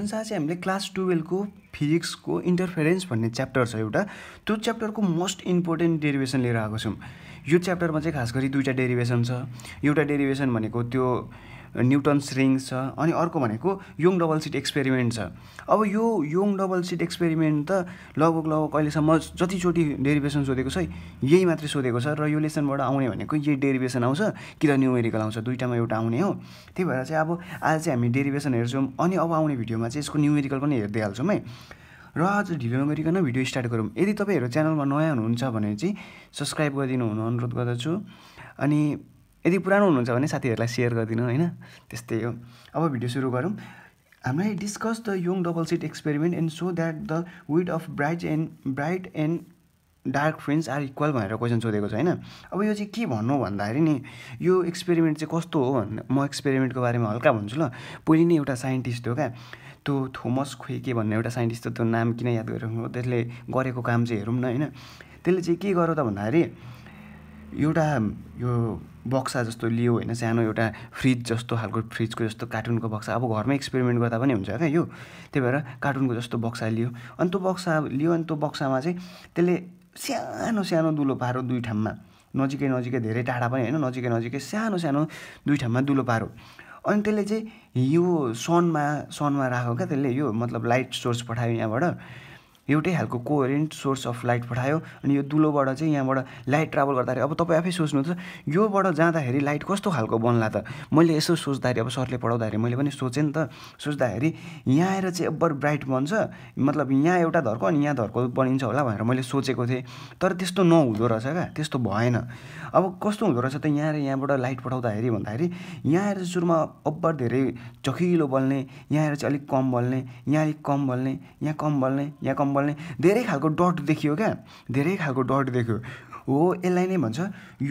friends आज हामीले class टुवेल्भको फिजिक्सको इन्टरफेरेन्स भन्ने च्याप्टर छ एउटा त्यो च्याप्टरको मोस्ट इम्पोर्टेन्ट डेरिभेसन लिएर आएको छौँ यो च्याप्टरमा चाहिँ खास गरी दुईवटा डेरिभेसन छ एउटा डेरिभेसन भनेको त्यो न्युटन्स रिङ छ अनि अर्को भनेको योङ डबल सिट एक्सपेरिमेन्ट छ अब यो योङ डबल सिट एक्सपेरिमेन्ट त लगभग लगभग अहिलेसम्म जतिचोटि डेरिभेसन सोधेको छ यही मात्रै सोधेको छ र यो लेसनबाट आउने भनेको यही डेरिभेसन आउँछ कि त न्युमेरिकल आउँछ दुइटामा एउटा आउने हो त्यही भएर चाहिँ अब आज चाहिँ हामी डेरिभेसन हेर्छौँ अनि अब आउने भिडियोमा चाहिँ यसको न्युमेरिकल पनि हेर्दै हाल्छौँ है र आज ढिलो नगरिकन भिडियो स्टार्ट गरौँ यदि तपाईँहरू च्यानलमा नयाँ हुनुहुन्छ भने चाहिँ सब्सक्राइब गरिदिनु हुन अनुरोध गर्दछु अनि यदि पुरानो हुनुहुन्छ भने साथीहरूलाई सेयर गरिदिनु होइन त्यस्तै हो अब भिडियो सुरु गरौँ हामीलाई discuss the Young double slit experiment and so that the width of bright and bright and dark fringes are equal भनेर क्वेसन सोधेको छ होइन अब यो चाहिँ के भन्नु भन्दाखेरि नि यो एक्सपेरिमेन्ट चाहिँ कस्तो हो भन्ने म एक्सपेरिमेन्टको बारेमा हल्का भन्छु ल पहिले नै एउटा साइन्टिस्ट हो क्या त्यो थोमस खोइ के भन्ने एउटा साइन्टिस्ट त्यो नाम किन याद गरेर त्यसले गरेको काम चाहिँ हेरौँ न होइन त्यसले चाहिँ के गर्यो त भन्दाखेरि एउटा यो बक्सा जस्तो लियो होइन सानो एउटा फ्रिज जस्तो खालको फ्रिजको जस्तो कार्टुनको बक्सा अब घरमै एक्सपेरिमेन्ट गर्दा पनि हुन्छ क्या यो त्यही भएर कार्टुनको जस्तो बक्सा लियो अनि त्यो बक्सा लियो अनि त्यो बक्सामा चाहिँ त्यसले सानो सानो दुलो पारो दुई ठाउँमा नजिकै नजिकै धेरै टाढा पनि होइन नजिकै नजिकै सानो सानो दुई ठाउँमा दुलो पारो अनि त्यसले चाहिँ यो सनमा सनमा राख्यो क्या त्यसले यो मतलब लाइट सोर्स पठायो यहाँबाट एउटै खालको कोरेन्ट सोर्स अफ लाइट पठायो अनि यो दुलोबाट चाहिँ यहाँबाट लाइट ट्राभल गर्दाखेरि अब तपाईँ आफै सोच्नुहुन्छ योबाट जाँदाखेरि लाइट कस्तो खालको बन्ला त मैले यसो सोच्दाखेरि अब सरले पढाउँदाखेरि मैले पनि सोचेँ नि त सोच्दाखेरि यहाँ आएर चाहिँ अब्बर ब्राइट बन्छ मतलब यहाँ एउटा धर्को अनि यहाँ धर्को बनिन्छ होला भनेर मैले सोचेको थिएँ तर त्यस्तो नहुँदो रहेछ क्या त्यस्तो भएन अब कस्तो हुँदो रहेछ त यहाँ यहाँबाट लाइट पठाउँदाखेरि भन्दाखेरि यहाँ आएर सुरुमा अब्बर धेरै चखिलो बल्ने यहाँ आएर चाहिँ अलिक कम बल्ने यहाँ अलिक कम बल्ने यहाँ कम बल्ने यहाँ कम बल्ने बल्ने धेरै खालको डट देखियो क्या धेरै खालको डट देख्यो हो यसलाई नै भन्छ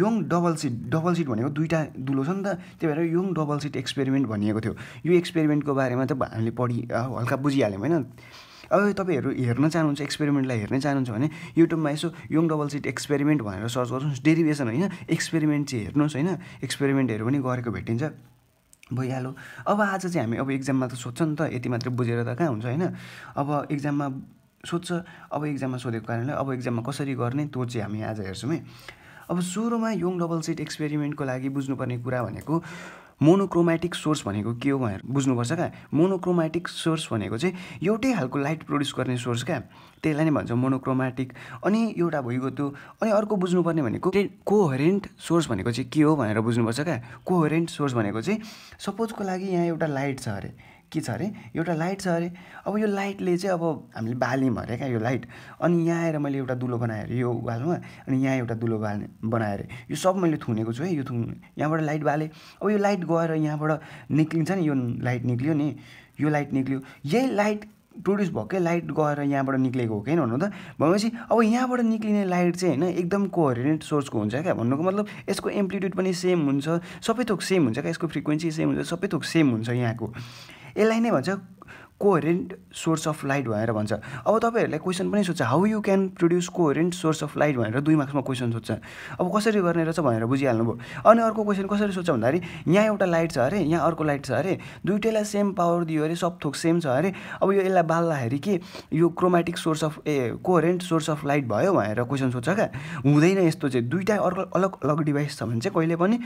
Young double slit double slit भनेको दुईवटा दुलो छ नि त त्यही भएर यङ डबल सिट एक्सपेरिमेन्ट भनिएको थियो यो एक्सपेरिमेन्टको बारेमा त हामीले पढी हल्का बुझिहाल्यौँ होइन अब तपाईँहरू हेर्न चाहनुहुन्छ एक्सपेरिमेन्टलाई हेर्न चाहनुहुन्छ भने युट्युबमा यसो यङ डबल सिट एक्सपेरिमेन्ट भनेर सर्च गर्नुहोस् डेरिभेसन होइन एक्सपेरिमेन्ट चाहिँ हेर्नुहोस् होइन एक्सपेरिमेन्टहरू पनि गरेको भेटिन्छ भइहाल्यो अब आज चाहिँ हामी अब इक्जाममा त सोध्छ नि त यति मात्र बुझेर त कहाँ हुन्छ होइन अब इक्जाममा सोध्छ अब इक्जाममा सोधेको कारणले अब इक्जाममा कसरी गर्ने त्यो चाहिँ हामी आज हेर्छौँ है अब सुरुमा यङ डबल सेट एक्सपेरिमेन्टको लागि बुझ्नुपर्ने कुरा भनेको मोनोक्रोमेटिक सोर्स भनेको के हो भनेर बुझ्नुपर्छ क्या मोनोक्रोमेटिक सोर्स भनेको चाहिँ एउटै खालको लाइट प्रड्युस गर्ने सोर्स क्या त्यसलाई नै भन्छ मोनोक्रोमेटिक अनि एउटा भइगयो त्यो अनि अर्को बुझ्नुपर्ने भनेको कोहरेन्ट सोर्स भनेको चाहिँ के हो भनेर बुझ्नुपर्छ क्या कोहरेन्ट सोर्स भनेको चाहिँ सपोजको लागि यहाँ एउटा लाइट छ अरे के छ अरे एउटा लाइट छ अरे अब यो लाइटले चाहिँ अब हामीले बाल्यौँ अरे क्या यो लाइट अनि यहाँ आएर मैले एउटा दुलो बनाएँ अरे यो वालमा अनि यहाँ एउटा दुलो बाल्ने बनाएँ अरे यो सब मैले थुनेको छु है यो थुन यहाँबाट लाइट बालेँ अब यो लाइट गएर यहाँबाट निक्लिन्छ नि यो लाइट निक्लियो नि यो लाइट निक्लियो यही लाइट प्रड्युस भएकै लाइट गएर यहाँबाट निक्लेको हो किन भन्नु त भनेपछि अब यहाँबाट निक्लिने लाइट चाहिँ होइन एकदम कोअरिनेट सोर्सको हुन्छ क्या भन्नुको मतलब यसको एम्प्लिट्युड पनि सेम हुन्छ सबै थोक सेम हुन्छ क्या यसको फ्रिक्वेन्सी सेम हुन्छ सबै थोक सेम हुन्छ यहाँको यसलाई नै भन्छ कोहेरेन्ट सोर्स अफ लाइट भनेर भन्छ अब तपाईँहरूलाई क्वेसन पनि सोध्छ how you can produce coherent source of light भनेर दुई मार्क्समा क्वेसन सोध्छ अब कसरी गर्ने रहेछ भनेर बुझिहाल्नुभयो अनि अर्को क्वेसन कसरी सोध्छ भन्दाखेरि यहाँ एउटा लाइट छ अरे यहाँ अर्को लाइट छ अरे दुइटैलाई सेम पावर दियो अरे सब थोक सेम छ अरे अब यो यसलाई बाल्दाखेरि के यो chromatic source of a coherent source of light भयो भनेर क्वेसन सोध्छ क्या हुँदैन यस्तो चाहिँ दुइटा अर्को अलग अलग डिभाइस छ भने चाहिँ कहिले पनि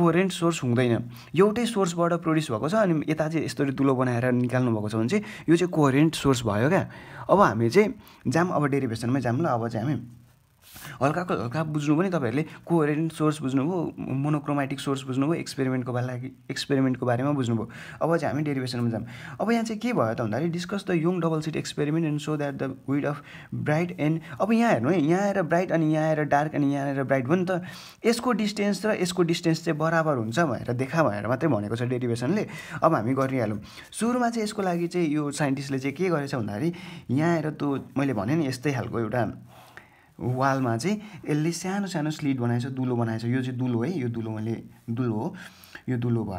कोरेन्ट सोर्स हुँदैन एउटै सोर्सबाट प्रड्युस भएको छ अनि यता चाहिँ यस्तो दुलो बनाएर निकाल्नु भएको छ भने चाहिँ चाहिँ यो चाहिँ कोरेन्ट सोर्स भयो क्या अब हामी चाहिँ जाम अब डेरिभेसनमै जाम ल अब चाहिँ हामी हल्काको हल्का बुझ्नु पनि तपाईँहरूले कोहेरेन्ट सोर्स बुझ्नुभयो मोनोक्रोमेटिक सोर्स बुझ्नुभयो एक्सपेरिमेन्टको लागि एक्सपेरिमेन्टको बारेमा बुझ्नुभयो अब चाहिँ हामी डेरिभेसनमा जाऊँ अब यहाँ चाहिँ के भयो त भन्दाखेरि discuss the Young double slit experiment and so that the width of bright and अब यहाँ हेर्नु है यहाँ आएर ब्राइट अनि यहाँ आएर डार्क अनि यहाँ आएर ब्राइट भयो नि त यसको डिस्टेन्स र यसको डिस्टेन्स चाहिँ बराबर हुन्छ भनेर देखा भनेर मात्रै भनेको छ डेरिभेसनले अब हामी गरिहालौँ सुरुमा चाहिँ यसको लागि चाहिँ यो साइन्टिस्टले चाहिँ के गरेछ भन्दाखेरि यहाँ आएर त्यो मैले भने नि यस्तै खालको एउटा वालमा चाहिँ यसले सानो सानो स्लिट बनाएछ दुलो बनाएछ यो चाहिँ दुलो है यो दुलो मैले दुलो हो यो दुलो भयो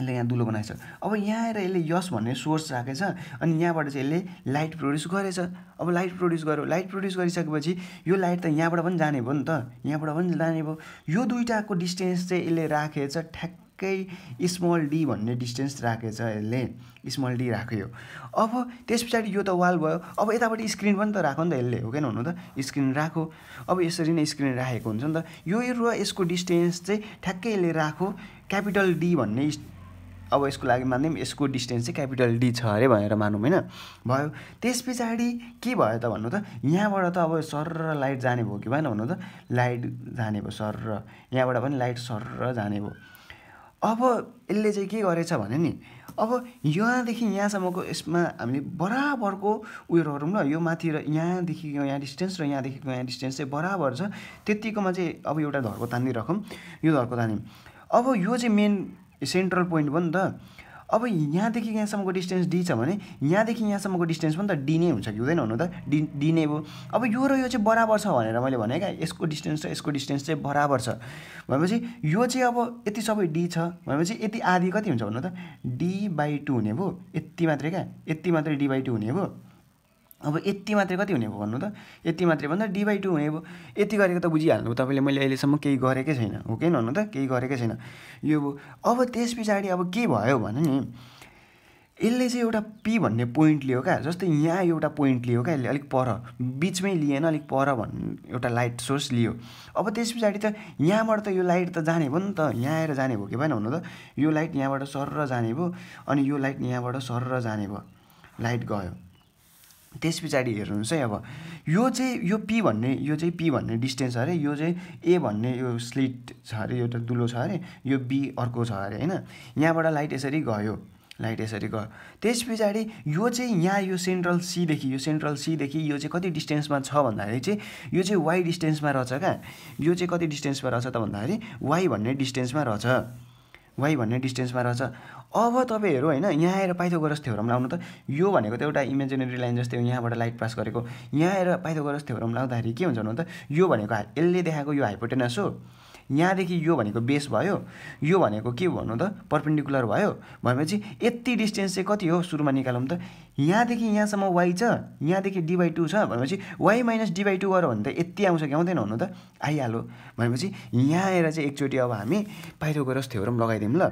यसले यहाँ दुलो बनाएछ अब यहाँ आएर यसले यस भन्ने सोर्स राखेछ अनि यहाँबाट चाहिँ यसले लाइट प्रड्युस गरेछ अब लाइट प्रड्युस गर्यो लाइट प्रड्युस गरिसकेपछि यो लाइट त यहाँबाट पनि जाने भयो नि त यहाँबाट पनि जाने भयो यो दुइटाको डिस्टेन्स चाहिँ यसले राखेछ ठ्याक्क ठ्याक्कै स्मल डी भन्ने डिस्टेन्स राखेछ यसले स्मल डी राख्यो अब त्यस पछाडि यो त वाल भयो अब यतापट्टि स्क्रिन पनि त राख्यो नि त यसले हो किन हुनु त स्क्रिन राखो अब यसरी नै स्क्रिन राखेको हुन्छ नि त यो र यसको डिस्टेन्स चाहिँ ठ्याक्कै यसले राखो क्यापिटल डी भन्ने अब यसको लागि मान्दै यसको डिस्टेन्स चाहिँ क्यापिटल डी छ अरे भनेर मानौँ होइन भयो त्यस पछाडि के भयो त भन्नु त यहाँबाट त अब सर र लाइट जाने भयो कि भएन भन्नु त लाइट जाने भयो सर यहाँबाट पनि लाइट सर र जाने भयो अब यसले चाहिँ के गरेछ भने नि अब यहाँदेखि यहाँसम्मको यसमा हामीले बराबरको उयो गरौँ ल यो माथि र यहाँदेखिको यहाँ डिस्टेन्स र यहाँदेखिको यहाँ डिस्टेन्स चाहिँ बराबर छ त्यत्तिकोमा चाहिँ अब एउटा धर्को तान्दी राखौँ यो धर्को तान्ने अब यो चाहिँ मेन सेन्ट्रल पोइन्ट भयो नि त अब यहाँदेखि यहाँसम्मको डिस्टेन्स डी छ भने यहाँदेखि यहाँसम्मको डिस्टेन्स पनि त डी नै हुन्छ कि हुँदैन हुनु त डी डी नै हो अब यो र यो चाहिँ बराबर छ भनेर मैले भने क्या यसको डिस्टेन्स र यसको डिस्टेन्स चाहिँ बराबर छ भनेपछि यो चाहिँ अब यति सबै डी छ भनेपछि यति आधी कति हुन्छ भन्नु त डी बाई टू हुने भयो यति मात्रै क्या यति मात्रै डी बाई टू हुने भयो अब यति मात्रै कति हुने भयो भन्नु त यति मात्रै भन्दा डी बाई टू हुने भयो यति गरेको त बुझिहाल्नु तपाईँले मैले अहिलेसम्म केही गरेकै छैन हो कि भन्नु त केही गरेकै छैन यो अब त्यस पछाडि अब के भयो भने नि यसले चाहिँ एउटा पी भन्ने पोइन्ट लियो क्या जस्तै यहाँ एउटा पोइन्ट लियो क्या यसले अलिक पर बिचमै लिएन अलिक पर भन्ने एउटा लाइट सोर्स लियो अब त्यस पछाडि त यहाँबाट त यो लाइट त जाने भयो नि त यहाँ आएर जाने भयो कि भएन हुनु त यो लाइट यहाँबाट सर जाने भयो अनि यो लाइट यहाँबाट सर जाने भयो लाइट गयो त्यस पछाडि हेर्नुहोस् है अब यो चाहिँ यो पी भन्ने यो चाहिँ पी भन्ने डिस्टेन्स छ अरे यो चाहिँ ए भन्ने यो स्लिट छ अरे एउटा दुलो छ अरे यो बी अर्को छ अरे होइन यहाँबाट लाइट यसरी गयो लाइट यसरी गयो त्यस पछाडि यो चाहिँ यहाँ यो सेन्ट्रल सीदेखि यो सेन्ट्रल सीदेखि यो चाहिँ कति डिस्टेन्समा छ भन्दाखेरि चाहिँ यो चाहिँ वाइ डिस्टेन्समा रहेछ क्या यो चाहिँ कति डिस्टेन्समा रहेछ त भन्दाखेरि वाइ भन्ने डिस्टेन्समा रहेछ वाइ भन्ने डिस्टेन्समा रहेछ अब तपाईँहरू होइन यहाँ आएर पाइथोगरस थ्योरम लाउनु त यो भनेको त एउटा इमेजिनेरी लाइन जस्तै हो यहाँबाट लाइट पास गरेको यहाँ आएर पाइथोगरस थ्योरम लाउँदाखेरि के हुन्छ भन्नु त यो भनेको यसले देखाएको यो हाइपोटेनस हो यहाँदेखि यो भनेको बेस भयो यो भनेको के भन्नु त पर्पेन्डिकुलर भयो भनेपछि यति डिस्टेन्स चाहिँ कति हो सुरुमा निकालौँ त यहाँदेखि यहाँसम्म वाइ छ यहाँदेखि डिवाई टू छ भनेपछि वाइ माइनस डिवाई टू गऱ्यो भने त यति आउँछ कि आउँदैन हुनु त आइहाल्यो भनेपछि यहाँ आएर चाहिँ एकचोटि अब हामी पाइथागोरस थ्योरम लगाइदिउँ ल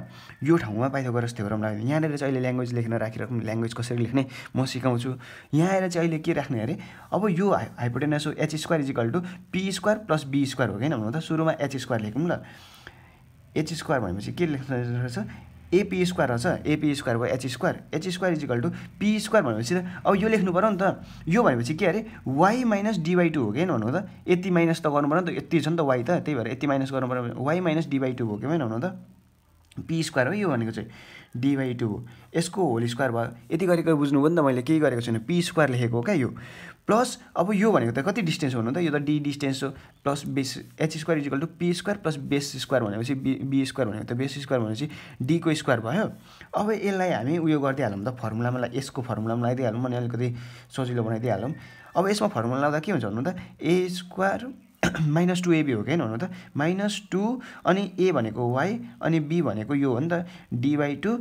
यो ठाउँमा पाइथागोरस थ्योरम लगाइदिउँ यहाँनिर चाहिँ अहिले ल्याङ्ग्वेज लेख्न राखिराखौँ ल्याङ्ग्वेज कसरी लेख्ने म सिकाउँछु यहाँ आएर चाहिँ अहिले के राख्ने अरे अब यो हाइपोटेनस हो H square equal to P square plus be square हो होइन हुनु त सुरुमा एच स्क्वायर लेखौँ ल एच स्क्वायर भनेपछि के लेख्नु रहेछ एपी स्क्वायर रहेछ एपी स्क्वायर भयो H square h square equal to P square भनेपछि त अब यो लेख्नु पऱ्यो नि त यो भनेपछि के अरे वाइ माइनस डिवाई टू हो कि भन्नु त यति माइनस त गर्नु पऱ्यो नि त यति छ नि त वाइ त त्यही भएर यति माइनस गर्नु पऱ्यो वाइ माइनस डिवाई टू हो कि होइन त पी स्क्वायर हो यो भनेको चाहिँ डी बाई टू हो यसको होल स्क्वायर भयो यति गरेको बुझ्नु भयो नि त मैले केही गरेको छुइनँ पी स्क्वायर लेखेको हो क्या यो प्लस अब यो भनेको त कति डिस्टेन्स हुनु त यो त डी डिस्टेन्स हो plus base h square equal to P square plus base square भनेपछि बी बी स्क्वायर भनेको त बेस स्क्वायर भनेपछि डीको स्क्वायर भयो अब यसलाई हामी उयो गरिदिइहालौँ त फर्मुलामा यसको फर्मुलामा लगाइदिइहालौँ अनि अलिकति सजिलो बनाइदिइहालौँ अब यसमा फर्मुला लगाउँदा के हुन्छ भन्नु त a square minus two AB हो क्या हुनु त माइनस टू अनि ए भनेको वाइ अनि बी भनेको यो हो नि त d y two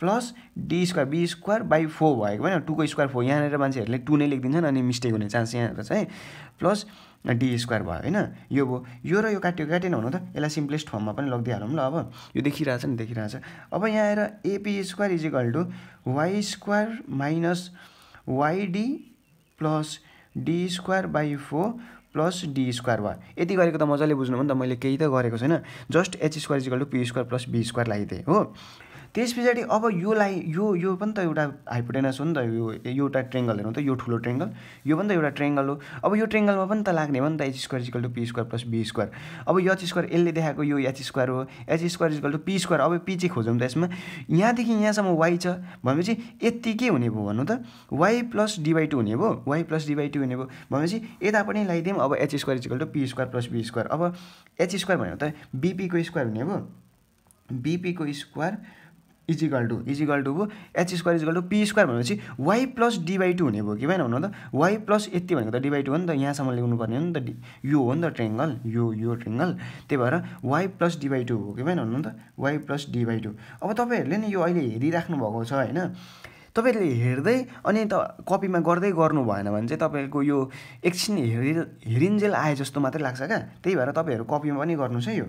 plus D square b square by four भएको होइन टूको स्क्वायर फोर यहाँनिर मान्छेहरूले टू नै लेखिदिन्छन् अनि मिस्टेक हुने चान्स यहाँनिर चाहिँ प्लस डी स्क्वायर भयो होइन यो भयो यो र यो काट्यो काटेन हुनु त यसलाई सिम्पलेस्ट फर्ममा पनि लगिदिइहालौँ ल अब यो देखिरहेछ नि देखिरहेछ अब यहाँ आएर AP square is equal to why square minus y d plus D square by four plus D square भयो यति गरेको त मजाले बुझ्नु हो नि त मैले केही त गरेको छैन just H square equal to P square plus be square लागि थिएँ हो त्यस पछाडि अब योलाई यो यो पनि त एउटा हाइपोटेनस हो नि त यो एउटा ट्रेङ्गल हेरौँ त यो ठुलो ट्रेङ्गल यो पनि त एउटा ट्रेङ्गल हो अब यो ट्रेङ्गलमा पनि त लाग्ने हो नि त H square equal to P square plus be square अब यच स्क्वायर यसले देखाएको यो एच स्क्वायर हो H square equal to P square अब पी चाहिँ खोजौँ त यसमा यहाँदेखि यहाँसम्म वाइ छ भनेपछि यति के हुने भयो भन्नु त वाइ प्लस डिवाई टू हुने भयो वाइ प्लस डिवाई टू हुने भयो भनेपछि यता पनि लगाइदिउँ अब H square equal to P square plus be square अब एच स्क्वायर भनेको त बिपीको स्क्वायर हुने भयो बिपीको square equal to equal to भयो H square equal to P square भनेपछि वाइ प्लस डिवाई टू हुने भयो कि भएन भन्नु त वाइ प्लस यति भनेको त डिवाई टू हो नि त यहाँसम्म पर्ने हो नि त यो हो नि त ट्रेङ्गल यो यो ट्रेङ्गल त्यही भएर वाइ प्लस डिवाई टू हो कि भएन भन्नु त वाइ प्लस डिवाई टू अब तपाईँहरूले नि यो अहिले हेरिराख्नु भएको छ होइन तपाईँहरूले हेर्दै अनि त कपीमा गर्दै गर्नु भएन भने चाहिँ तपाईँको यो एकछिन हेरि हेरिन्जेल आए जस्तो मात्रै लाग्छ क्या त्यही भएर तपाईँहरू कपीमा पनि गर्नुहोस् है यो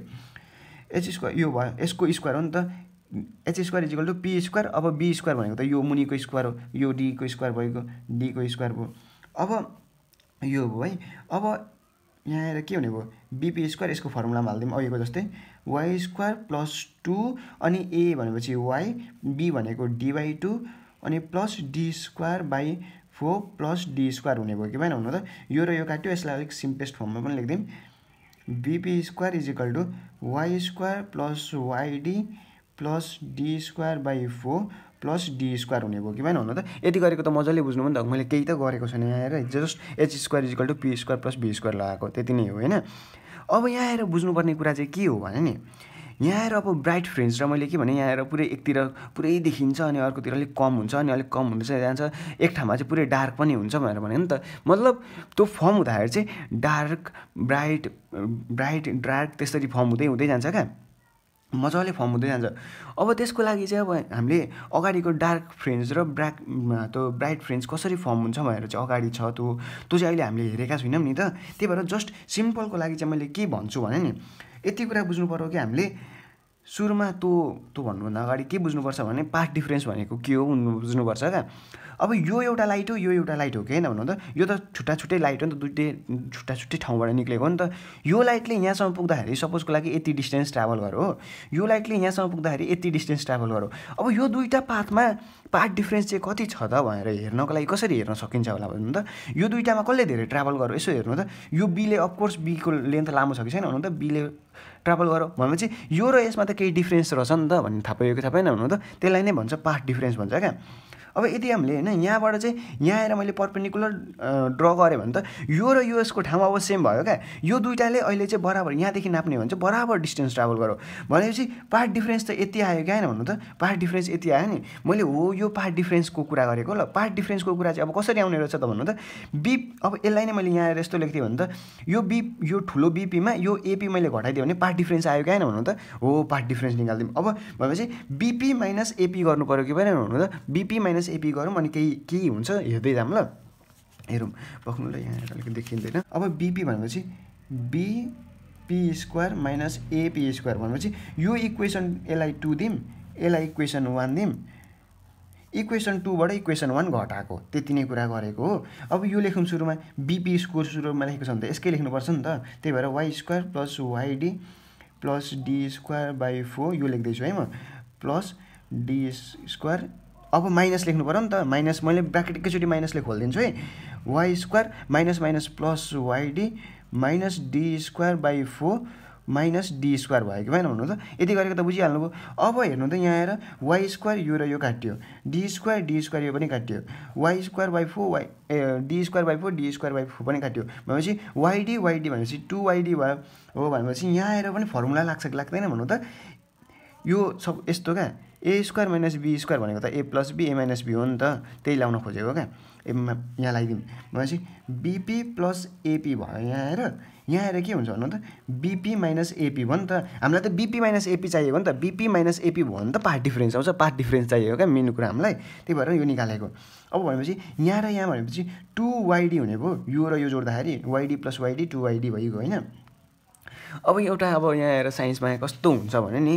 एच स्क्वायर यो भयो यसको स्क्वायर हो नि त H square equal to P square अब बी स्क्वायर भनेको त यो मुनिको स्क्वायर हो यो डीको स्क्वायर भएको डीको स्क्वायर भयो अब यो भयो है अब यहाँ आएर के हुने भयो बिपी स्क्वायर यसको फर्मुलामा हालिदिउँ अघिको जस्तै वाइ स्क्वायर प्लस टू अनि ए भनेपछि वाइ बी भनेको डिवाई टू अनि plus D square by four plus D square हुने भयो कि भएन हुनु त यो र यो काट्यो यसलाई अलिक सिम्पलेस्ट फर्ममा पनि लेखिदिउँ BP square equal to why square plus YD plus D square by four plus D square हुने भयो कि भएन हुन त यति गरेको त मजाले बुझ्नु नि त मैले केही त गरेको छैन यहाँ आएर just H square equal to P square plus be square लगाएको त्यति नै हो होइन अब यहाँ आएर बुझ्नुपर्ने कुरा चाहिँ के हो भने नि यहाँ आएर अब ब्राइट फ्रेन्ड्स र मैले के भने यहाँ आएर पुरै एकतिर पुरै देखिन्छ अनि अर्कोतिर अलिक कम हुन्छ अनि अलिक कम हुँदैछ जान्छ एक ठाउँमा चाहिँ पुरै डार्क पनि हुन्छ भनेर भने नि त मतलब त्यो फर्म हुँदाखेरि चाहिँ डार्क ब्राइट ब्राइट डार्क त्यसरी फर्म हुँदै हुँदै जान्छ क्या मजाले फर्म हुँदै जान्छ अब त्यसको लागि चाहिँ अब हामीले अगाडिको डार्क फ्रेन्ड्स र ब्राक त्यो ब्राइट फ्रेन्ड्स कसरी फर्म हुन्छ भनेर चाहिँ अगाडि छ त्यो त्यो चाहिँ अहिले हामीले हेरेका छैनौँ नि त त्यही भएर जस्ट सिम्पलको लागि चाहिँ मैले के भन्छु भने नि यति कुरा बुझ्नु पऱ्यो कि हामीले सुरुमा तँ तँ भन्नुभन्दा अगाडि के बुझ्नुपर्छ भने पार्ट डिफ्रेन्स भनेको के हो बुझ्नुपर्छ क्या अब यो एउटा लाइट हो यो एउटा लाइट हो कि होइन भन्नु त यो त छुट्टा छुट्टै लाइट हो नि त दुइटै छुट्टा छुट्टै ठाउँबाट निक्लेको हो नि त यो लाइटले यहाँसम्म पुग्दाखेरि सपोजको लागि यति डिस्टेन्स ट्राभल गर हो यो लाइटले यहाँसम्म पुग्दाखेरि यति डिस्टेन्स ट्राभल गर अब यो दुईवटा पाथमा पाथ डिफ्रेन्स चाहिँ कति छ त भनेर हेर्नको लागि कसरी हेर्न सकिन्छ होला भन्नु त यो दुइटामा कसले धेरै ट्राभल गर यसो हेर्नु त यो बीले अफकोर्स बीको लेन्थ लामो छ कि छैन भन्नु त बीले ट्राभल गरौँ भनेपछि यो र यसमा त केही डिफ्रेन्स रहेछ नि त भन्ने थाहा पाइयो कि थाहा पाएन भन्नु त त्यसलाई नै भन्छ पाथ डिफ्रेन्स भन्छ क्या अब यदि हामीले होइन यहाँबाट चाहिँ यहाँ आएर मैले पर्पेन्डिकुलर ड्र गरेँ भने त यो र यो यसको ठाउँ अब सेम भयो क्या यो दुइटाले अहिले चाहिँ बराबर यहाँदेखि नाप्ने भने चाहिँ बराबर डिस्टेन्स ट्राभल गरौँ भनेपछि पार्ट डिफ्रेन्स त यति आयो क्या होइन भन्नु त पार्ट डिफ्रेन्स यति आयो नि मैले हो यो पार्ट डिफ्रेन्सको कुरा गरेको ल पार्ट डिफ्रेन्सको कुरा चाहिँ अब कसरी आउने रहेछ त भन्नु त बी अब यसलाई नै मैले यहाँ आएर यस्तो लेख्थेँ भने त यो बी यो ठुलो बिपीमा यो एपी मैले घटाइदियो भने पार्ट डिफ्रेन्स आयो क्या होइन भन्नु त हो पार्ट डिफ्रेन्स निकालिदिउँ अब भनेपछि बिपी माइनस एपी गर्नु पऱ्यो कि भएन भन्नु त बिपी माइनस एभरेज एपी गरौँ अनि केही केही हुन्छ हेर्दै जाऊँ ल हेरौँ पक्नु ल यहाँ अलिकति देखिँदैन अब बिपी भनेपछि BP square minus AP square भनेपछि यो इक्वेसन यसलाई टू दिउँ यसलाई इक्वेसन वान दिउँ इक्वेसन टूबाट इक्वेसन वान घटाएको त्यति नै कुरा गरेको हो अब यो लेखौँ सुरुमा बिपी स्क्वायर सुरुमा लेखेको छ भने त यसकै लेख्नुपर्छ नि त त्यही भएर Y square plus YD plus D square by four यो लेख्दैछु है म प्लस डी स्क्वायर अब माइनस लेख्नु पऱ्यो नि त माइनस मैले ब्याकेट एकैचोटि माइनसले खोलिदिन्छु है Y square minus minus plus YD minus D square by four minus D square भयो कि भएन भन्नु त यति गरेको त बुझिहाल्नुभयो अब हेर्नु त यहाँ आएर वाइ स्क्वायर यो र यो काटियो डी स्क्वायर डी स्क्वायर यो पनि काटियो Y square by four Y A D square by four D square by four पनि काट्यो भनेपछि वाइडी वाइडी भनेपछि टु वाइडी भयो हो भनेपछि यहाँ आएर पनि फर्मुला लाग्छ कि लाग्दैन भन्नु त यो सब यस्तो क्या A square minus B square भनेको त A plus B A minus B हो नि त त्यही लाउन खोजेको क्या ए यहाँ लगाइदिउँ भनेपछि बिपी प्लस एपी भयो यहाँ आएर यहाँ आएर के हुन्छ भन्नु त बिपी माइनस एपी भयो नि त हामीलाई त बिपी माइनस एपी चाहिएको नि त बिपी माइनस एपी भयो नि त पार्ट डिफ्रेन्स आउँछ पार्ट डिफ्रेन्स चाहिएको क्या मेन कुरा हामीलाई त्यही भएर यो निकालेको अब भनेपछि यहाँ र यहाँ भनेपछि टु वाइडी हुने भयो यो र यो जोड्दाखेरि वाइडी प्लस वाइडी टु वाइडी भइगयो होइन अब एउटा अब यहाँ आएर साइन्समा कस्तो हुन्छ भने नि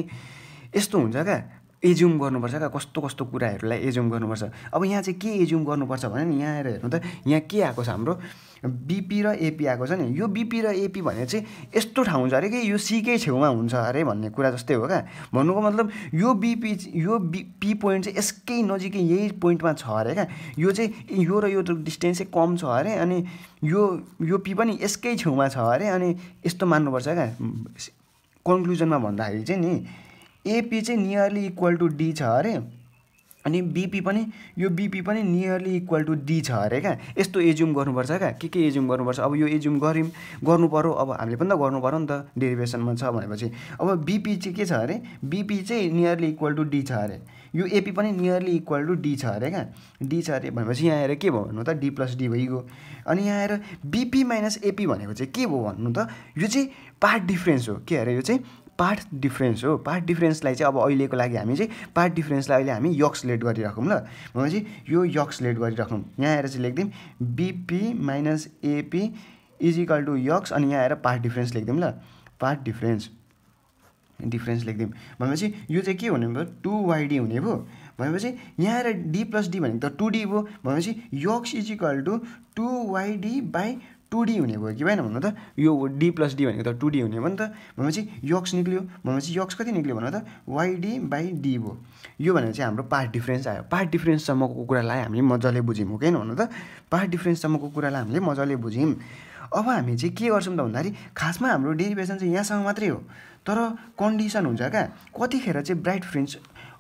यस्तो हुन्छ क्या एज्युम गर्नुपर्छ क्या कस्तो कस्तो कुराहरूलाई एज्युम गर्नुपर्छ अब यहाँ चाहिँ के एज्युम गर्नुपर्छ भने नि यहाँ आएर हेर्नु त यहाँ के आएको छ हाम्रो बिपी र एपी आएको छ नि यो बिपी र एपी भने चाहिँ यस्तो ठाउँ छ अरे कि यो सिकै छेउमा हुन्छ अरे भन्ने कुरा जस्तै हो क्या भन्नुको मतलब यो बिपी यो बिपी पोइन्ट चाहिँ यसकै नजिकै यही पोइन्टमा छ अरे क्या यो चाहिँ यो र यो डिस्टेन्स चाहिँ कम छ अरे अनि यो यो पी पनि यसकै छेउमा छ अरे अनि यस्तो मान्नुपर्छ क्या कन्क्लुजनमा भन्दाखेरि चाहिँ नि एपी चाहिँ नियरली इक्वल टु डी छ अरे अनि बिपी पनि यो बिपी पनि नियरली इक्वल टु डी छ अरे क्या यस्तो एज्युम गर्नुपर्छ क्या के के एज्युम गर्नुपर्छ अब यो एज्युम गऱ्यौँ गर्नु पऱ्यो अब हामीले पनि त गर्नु पऱ्यो नि त डेरिभेसनमा छ भनेपछि अब बिपी चाहिँ के छ अरे बिपी चाहिँ नियरली इक्वल टु डी छ अरे यो एपी पनि नियरली इक्वल टु डी छ अरे क्या डी छ अरे भनेपछि यहाँ आएर के भयो भन्नु त डी प्लस डी भइगयो अनि यहाँ आएर बिपी माइनस एपी भनेको चाहिँ के भयो भन्नु त यो चाहिँ पार्ट डिफ्रेन्स हो के अरे यो चाहिँ पार्ट डिफ्रेन्स हो पार्ट डिफ्रेन्सलाई चाहिँ अब अहिलेको लागि हामी चाहिँ पार्ट डिफ्रेन्सलाई अहिले हामी यक्स लेट गरिराखौँ ल भनेपछि यो यक्स लेट गरिराखौँ यहाँ आएर चाहिँ लेखिदिउँ BP minus AP equal to X अनि यहाँ आएर पार्ट डिफ्रेन्स लेखिदिउँ ल पार्ट डिफ्रेन्स डिफ्रेन्स लेखिदिउँ भनेपछि यो चाहिँ के हुने भयो टु वाइडी हुने भयो भनेपछि यहाँ आएर डी प्लस डी भनेको त टु डी भयो भनेपछि X equal to two YD by two D हुने भयो कि भएन भन्नु त यो डी प्लस डी भनेको त टु डी हुने भयो नि त भनेपछि यक्स निक्ल्यो भनेपछि यक्स कति निक्ल्यो भन्नु त वाइडी बाई डी भयो यो भनेर चाहिँ हाम्रो पार्ट डिफ्रेन्स आयो पार्ट डिफ्रेन्ससम्मको कुरालाई हामीले मजाले बुझ्यौँ हो किन भन्नु त पार्ट डिफ्रेन्ससम्मको कुरालाई हामीले मजाले बुझ्यौँ अब हामी चाहिँ के गर्छौँ त भन्दाखेरि खासमा हाम्रो डेरिभेसन चाहिँ यहाँसम्म मात्रै हो तर कन्डिसन हुन्छ क्या कतिखेर चाहिँ ब्राइट फ्रेन्स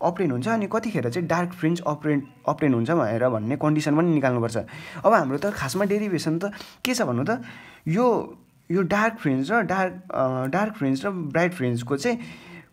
अप्रेन हुन्छ अनि कतिखेर चाहिँ डार्क फ्रिन्ज अप्रेन अप्रेन हुन्छ भनेर भन्ने कन्डिसन पनि निकाल्नुपर्छ अब हाम्रो त खासमा डेरिभेसन त के छ भन्नु त यो यो डार्क फ्रिन्ज र डार्क डार्क फ्रिन्ज र ब्राइट फ्रिन्जको चाहिँ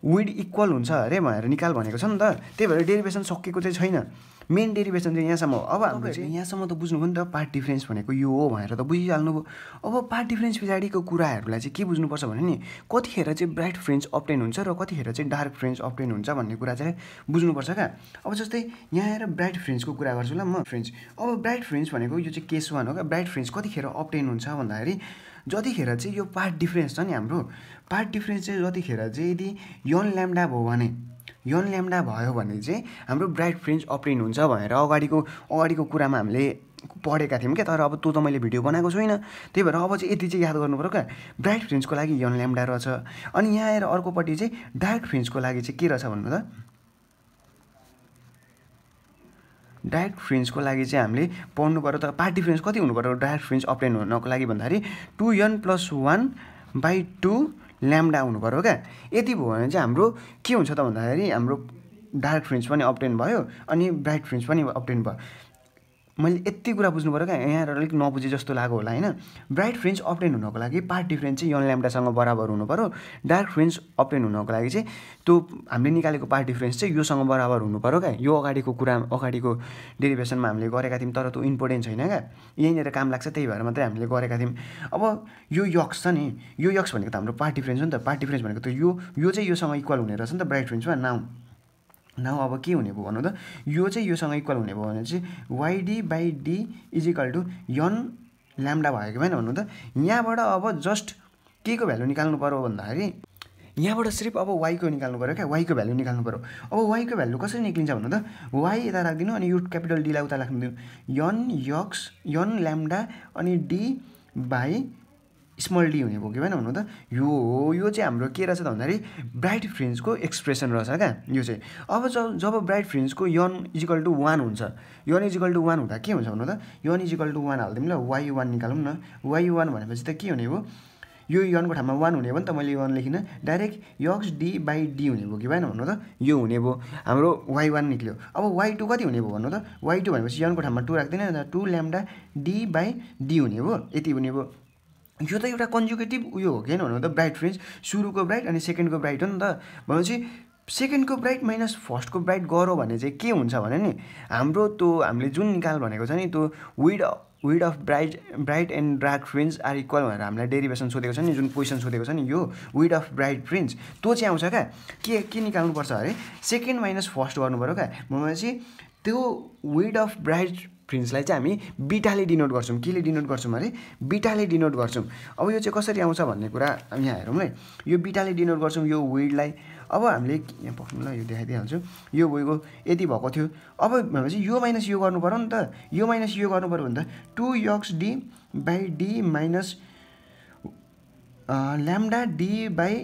विड इक्वल हुन्छ अरे भनेर निकाल भनेको छ नि त त्यही भएर डेरिभेसन सकेको चाहिँ छैन मेन डेरिभेसन चाहिँ यहाँसम्म हो अब हाम्रो चाहिँ यहाँसम्म त बुझ्नुभयो नि त पार्ट डिफ्रेन्स भनेको यो हो भनेर त बुझिहाल्नुभयो अब पार्ट डिफ्रेन्स पछाडिको कुराहरूलाई चाहिँ के बुझ्नुपर्छ भने नि कतिखेर चाहिँ ब्राइट फ्रेन्स अप्टेन हुन्छ र कतिखेर चाहिँ डार्क फ्रेन्स अप्टेन हुन्छ भन्ने कुरा चाहिँ बुझ्नुपर्छ क्या अब जस्तै यहाँ आएर ब्राइट फ्रेन्सको कुरा गर्छु ल म फ्रेन्स अब ब्राइट फ्रेन्स भनेको यो चाहिँ केस वान हो क्या ब्राइट फ्रेन्स कतिखेर अप्टेन हुन्छ भन्दाखेरि जतिखेर चाहिँ यो पार्ट डिफ्रेन्स छ नि हाम्रो पार्ट डिफ्रेन्स चाहिँ जतिखेर चाहिँ यदि यन ल्याम्डा भयो भने यन ल्याम्डा भयो भने चाहिँ हाम्रो ब्राइट फ्रेन्च अप्रेन हुन्छ भनेर अगाडिको अगाडिको कुरामा हामीले पढेका थियौँ क्या तर अब त्यो त मैले भिडियो बनाएको छुइनँ त्यही भएर अब चाहिँ यति चाहिँ याद गर्नु पऱ्यो क्या ब्राइट फ्रेन्चको लागि यन ल्याम्डा रहेछ अनि यहाँ आएर अर्कोपट्टि चाहिँ डार्क फ्रेन्चको लागि चाहिँ के रहेछ भन्नु त डायरेक्ट फ्रेन्चको लागि चाहिँ हामीले पढ्नु पऱ्यो त पार्ट डिफ्रेन्स कति हुनु पऱ्यो डायरेक्ट फ्रेन्च अप्रेन हुनको लागि भन्दाखेरि two N plus one by two lambda हुनु पऱ्यो क्या यति भयो भने चाहिँ हाम्रो के हुन्छ त भन्दाखेरि हाम्रो डार्क फ्रिन्ज पनि अप्टेन भयो अनि ब्राइट फ्रिन्ज पनि अप्टेन भयो मैले यति कुरा बुझ्नु पऱ्यो क्या यहाँ अलिक नबुझे जस्तो लाग्यो होला होइन ब्राइट फ्रेन्च अप्टेन हुनको लागि पार्ट डिफ्रेन्स चाहिँ यन ल्याम्डासँग बराबर हुनु पऱ्यो डार्क फ्रेन्च अप्टेन हुनको लागि चाहिँ त्यो हामीले निकालेको पार्ट डिफ्रेन्स चाहिँ योसँग बराबर हुनु पऱ्यो क्या यो अगाडिको कुरा अगाडिको डेरिभेसनमा हामीले गरेका थियौँ तर त्यो इम्पोर्टेन्ट छैन क्या यहीँनिर काम लाग्छ त्यही भएर मात्रै हामीले गरेका थियौँ अब यो यक्स छ नि यो यक्स भनेको त हाम्रो पार्ट डिफ्रेन्स हो नि त पार्ट डिफ्रेन्स भनेको त यो यो चाहिँ योसँग इक्वल हुने रहेछ नि त ब्राइट फ्रेन्चमा नाउँ नाउ अब के हुने भयो भन्नु त यो चाहिँ योसँग इक्वल हुने भयो भने चाहिँ YD by D is equal to N lambda भएको भएन भन्नु त यहाँबाट अब जस्ट के को भ्यालु निकाल्नु पऱ्यो भन्दाखेरि यहाँबाट सिर्फ अब वाइको निकाल्नु पऱ्यो क्या वाइको भ्यालु निकाल्नु पऱ्यो अब वाइको भ्यालु कसरी निक्लिन्छ भन्नु त वाइ यता राखिदिनु अनि यु क्यापिटल डीलाई उता राखिदिनु यन यक्स यन ल्याम्डा अनि डी बाई स्मल डी हुने भयो कि भएन हुनु त यो हो यो चाहिँ हाम्रो के रहेछ त भन्दाखेरि ब्राइट फ्रिन्सको एक्सप्रेसन रहेछ क्या यो चाहिँ अब जब जब ब्राइट फ्रिन्सको यन इजिकल टु वान हुन्छ यन इजिकल टु वान हुँदा के हुन्छ भन्नु त यन इजिकल टु वान हालिदिउँ ल वाइ वान निकालौँ न वाइ वान भनेपछि त के हुने भयो यो यनको ठाउँमा वान हुने भयो नि त मैले वान लेखिनँ direct X D by D हुने भयो कि भएन भन्नु त यो हुने भयो हाम्रो वाइ वान निक्ल्यो अब वाइ टू कति हुने भयो भन्नु त वाइ टू भनेपछि यनको ठाउँमा टू राख्दैन two lambda D by D हुने भयो यति हुने भयो यो त एउटा कन्जुकेटिभ उयो हो क्या भन्नु त ब्राइट फ्रेन्ज सुरुको ब्राइट अनि सेकेन्डको ब्राइट हो नि त भनेपछि सेकेन्डको ब्राइट माइनस फर्स्टको ब्राइट गरौँ भने चाहिँ के हुन्छ भने नि हाम्रो त्यो हामीले जुन निकाल भनेको छ नि त्यो width width of bright bright and dark fringes are equal भनेर हामीलाई डेरिभेसन सोधेको छ नि जुन क्वेसन सोधेको छ नि यो विड अफ ब्राइट फ्रिन्स त्यो चाहिँ आउँछ क्या के के निकाल्नुपर्छ अरे सेकेन्ड माइनस फर्स्ट गर्नुपऱ्यो क्या भनेपछि त्यो विड अफ ब्राइट प्रिन्सलाई चाहिँ हामी बिटाले डिनोट गर्छौँ केले डिनोट गर्छौँ अरे बिटाले डिनोट गर्छौँ अब यो चाहिँ कसरी आउँछ भन्ने कुरा यहाँ हेरौँ है यो बिटाले डिनोट गर्छौँ यो वेडलाई अब हामीले यहाँ पक्नु ल यो देखाइदिइहाल्छु यो वेको यति भएको थियो अब भनेपछि यो माइनस यो गर्नु पऱ्यो नि त यो माइनस यो गर्नु पऱ्यो भने त two X D by D minus lambda D by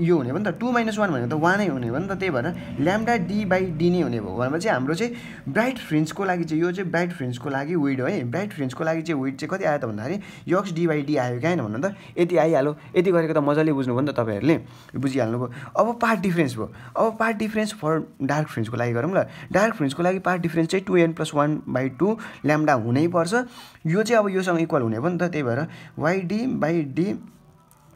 यो हुने भयो नि त टू माइनस वान भनेको त वानै हुने भयो नि त त्यही भएर ल्याम्डा डी बाई डी नै हुने भयो भनेपछि हाम्रो चाहिँ ब्राइट फ्रिन्सको लागि चाहिँ यो चाहिँ ब्राइट फ्रिन्सको लागि विड है ब्राइट फ्रिन्सको लागि चाहिँ विड चाहिँ कति आयो त भन्दाखेरि यक्स डी बाई डी आयो क्या भन्नु त यति आइहाल्यो यति गरेको त मजाले भयो नि त तपाईँहरूले बुझिहाल्नुभयो अब पार्ट डिफ्रेन्स भयो अब पार्ट डिफ्रेन्स फर डार्क फ्रिन्सको लागि गरौँ ल डार्क फ्रिन्सको लागि पार्ट डिफ्रेन्स चाहिँ two N plus one by two lambda हुनैपर्छ यो चाहिँ अब योसँग इक्वल हुने भयो नि त त्यही भएर YD by D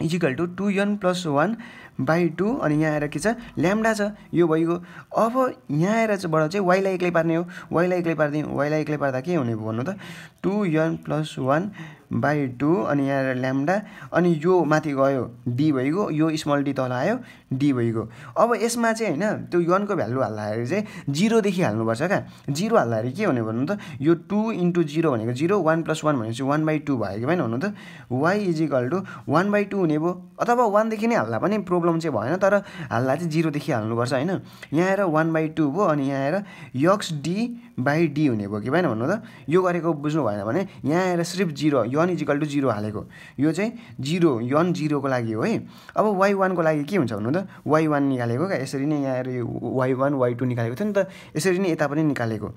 equal to two N plus one by two अनि यहाँ आएर के छ ल्याम्डा छ यो भइगयो अब यहाँ आएर चाहिँबाट चाहिँ वाइलाई एक्लै पार्ने हो वाइलाई एक्लै पारिदिउँ वाइलाई एक्लै पार्दा के हुने भन्नु त two N plus one by two अनि यहाँ आएर ल्याम्डा अनि यो माथि गयो डी भइगयो यो स्मल डी तल आयो डी भइगयो अब यसमा चाहिँ होइन त्यो यनको भ्यालु हाल्दाखेरि चाहिँ जिरोदेखि हाल्नुपर्छ क्या जिरो हाल्दाखेरि के हुने भन्नु त यो टू इन्टु जिरो भनेको जिरो वान प्लस वान भनेपछि वान बाई टू भयो कि भएन हुनु त Y is equal one by two हुने भयो अथवा वानदेखि नै हाल्दा पनि प्रो प्रब्लम चाहिँ भएन तर हाल्दा चाहिँ जिरोदेखि हाल्नुपर्छ होइन यहाँ आएर वान बाई टू भयो अनि यहाँ आएर यक्स डी बाई डी हुने भयो कि भएन भन्नु त यो गरेको बुझ्नु भएन भने यहाँ आएर सिर्फ zero N equal to zero हालेको यो चाहिँ जिरो यन जिरोको लागि हो है अब वाइ वानको लागि के हुन्छ भन्नु त वाइ वान निकालेको क्या यसरी नै यहाँ आएर यो वाइ वान वाइ टू निकालेको थियो नि त यसरी नै यता पनि निकालेको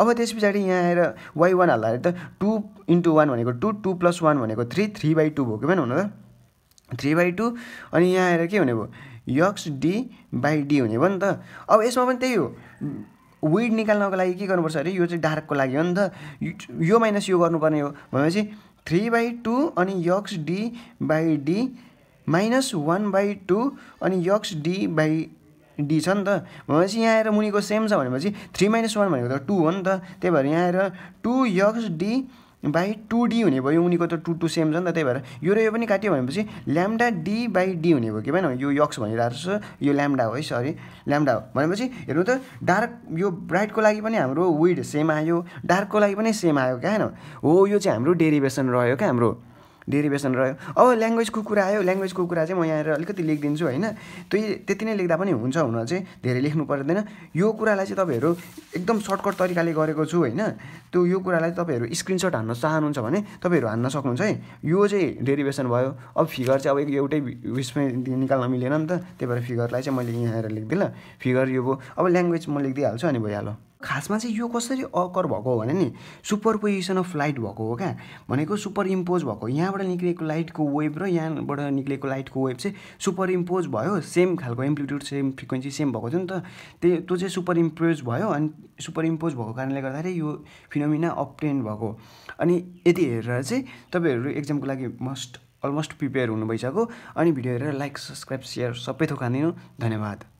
अब त्यस पछाडि यहाँ आएर वाइ वान हाल्दाखेरि त टू इन्टु वान भनेको टू टू प्लस वान भनेको थ्री थ्री बाई टू भयो कि भएन भन्नु त थ्री बाई टू अनि यहाँ आएर के हुने भयो यक्स डी बाई डी हुने भयो नि त अब यसमा पनि त्यही हो विड निकाल्नको लागि के गर्नुपर्छ अरे यो चाहिँ डार्कको लागि हो नि त यो माइनस यो गर्नुपर्ने हो भनेपछि थ्री बाई टू अनि X D by D minus one by two अनि यक्स डी बाई डी छ नि त भनेपछि यहाँ आएर मुनिको सेम छ भनेपछि थ्री माइनस वान भनेको त टू हो नि त त्यही भएर यहाँ आएर two X D by two D हुने भयो उनीको त टु टु सेम छ नि त त्यही भएर यो र यो पनि काट्यो भनेपछि ल्याम्डा डी बाई डी हुने भयो के भएन यो यक्स भनिरहेको छ यो ल्याम्डा हो है सरी ल्याम्डा हो भनेपछि हेर्नु त डार्क यो ब्राइटको लागि पनि हाम्रो विड सेम आयो डार्कको लागि पनि सेम आयो क्या होइन हो यो चाहिँ हाम्रो डेरिभेसन रह्यो क्या हाम्रो डेरिभेसन रह्यो अब ल्याङ्ग्वेजको कुरा आयो ल्याङ्ग्वेजको कुरा चाहिँ म यहाँनिर अलिकति लेखिदिन्छु होइन त्यही त्यति नै लेख्दा पनि हुन्छ हुन चाहिँ धेरै लेख्नु पर्दैन यो कुरालाई चाहिँ तपाईँहरू एकदम सर्टकट तरिकाले गरेको छु होइन त्यो यो कुरालाई तपाईँहरू स्क्रिनसट हान्न चाहनुहुन्छ भने तपाईँहरू हान्न सक्नुहुन्छ है यो चाहिँ डेरिभेसन भयो अब फिगर चाहिँ अब एउटै उयसमै निकाल्न मिलेन नि त त्यही भएर फिगरलाई चाहिँ मैले यहाँ आएर ल फिगर यो भयो अब ल्याङ्ग्वेज म लेखिदिइहाल्छु अनि भइहाल्छ खासमा चाहिँ यो कसरी अकर भएको हो भने नि सुपर पोजिसन अफ लाइट भएको हो क्या भनेको सुपर इम्पोज भएको यहाँबाट निक्लिएको लाइटको वेभ र यहाँबाट निक्लिएको लाइटको वेभ चाहिँ सुपर इम्पोज भयो सेम खालको एम्प्लिट्युड सेम फ्रिक्वेन्सी सेम भएको थियो नि त त्यही त्यो चाहिँ सुपर इम्पोज भयो अनि सुपर इम्पोज भएको कारणले गर्दाखेरि यो फिनोमिना अपटेन भएको अनि यति हेरेर चाहिँ तपाईँहरू एक्जामको लागि मस्ट अलमोस्ट प्रिपेयर हुनु भइसक्यो अनि भिडियो हेरेर लाइक सब्सक्राइब सेयर सबै थोक धन्यवाद